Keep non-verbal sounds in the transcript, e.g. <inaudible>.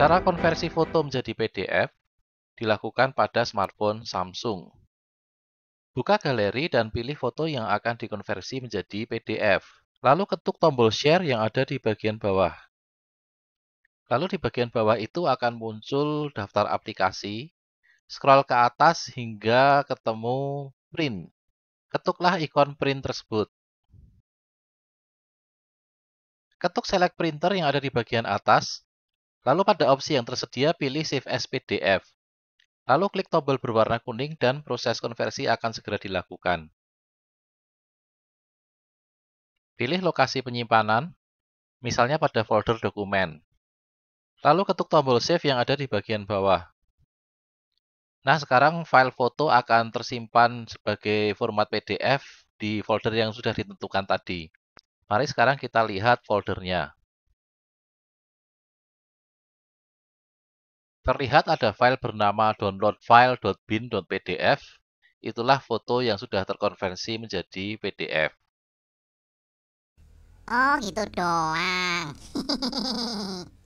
Cara konversi foto menjadi PDF dilakukan pada smartphone Samsung. Buka galeri dan pilih foto yang akan dikonversi menjadi PDF. Lalu ketuk tombol share yang ada di bagian bawah. Lalu di bagian bawah itu akan muncul daftar aplikasi. Scroll ke atas hingga ketemu print. Ketuklah ikon print tersebut. Ketuk select printer yang ada di bagian atas, Lalu pada opsi yang tersedia pilih Save as PDF. Lalu klik tombol berwarna kuning dan proses konversi akan segera dilakukan. Pilih lokasi penyimpanan, misalnya pada folder dokumen. Lalu ketuk tombol Save yang ada di bagian bawah. Nah, sekarang file foto akan tersimpan sebagai format PDF di folder yang sudah ditentukan tadi. Mari sekarang kita lihat foldernya. Terlihat ada file bernama download download_file.bin.pdf. Itulah foto yang sudah terkonversi menjadi PDF. Oh, gitu doang. <laughs>